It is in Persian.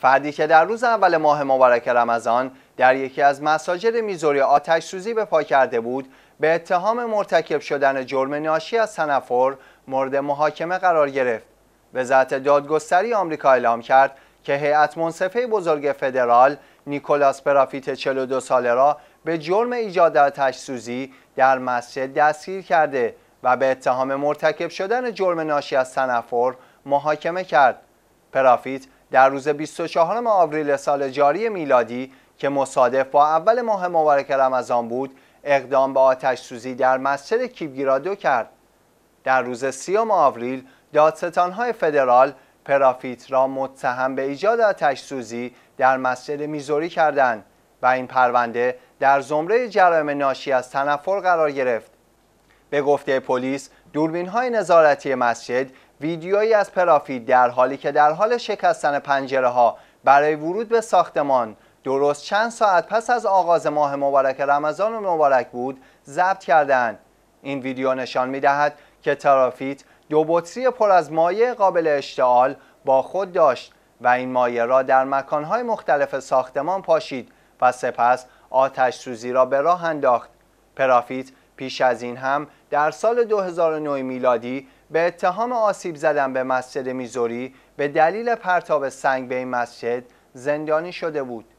فردی که در روز اول ماه مبارک رمضان در یکی از مساجد میزوری آتش سوزی به پا کرده بود به اتهام مرتکب شدن جرم ناشی از تنفر مورد محاکمه قرار گرفت وزارت دادگستری آمریکا اعلام کرد که هیئت منصفه بزرگ فدرال نیکولاس پرافیت 42 ساله را به جرم ایجاد آتش سوزی در مسجد دستگیر کرده و به اتهام مرتکب شدن جرم ناشی از تنفر محاکمه کرد پرافیت در روز 24 آوریل سال جاری میلادی که مصادف با اول ماه مبارک رمضان بود اقدام به آتش سوزی در مسجد کیبگیرادو کرد در روز 30 آوریل دادستانهای فدرال پرافیت را متهم به ایجاد آتش سوزی در مسجد میزوری کردند و این پرونده در زمره جرایم ناشی از تنفر قرار گرفت به گفته پلیس دوربین های نظارتی مسجد ویدیویی از پرافید در حالی که در حال شکستن پنجره ها برای ورود به ساختمان درست چند ساعت پس از آغاز ماه مبارک رمضان و مبارک بود ضبط کردند. این ویدیو نشان می دهد که ترافیت دو بطری پر از مایع قابل اشتعال با خود داشت و این مایه را در مکانهای مختلف ساختمان پاشید و سپس آتش سوزی را به راه انداخت. پرافیت پیش از این هم در سال 2009 میلادی به اتهام آسیب زدن به مسجد میزوری به دلیل پرتاب سنگ به این مسجد زندانی شده بود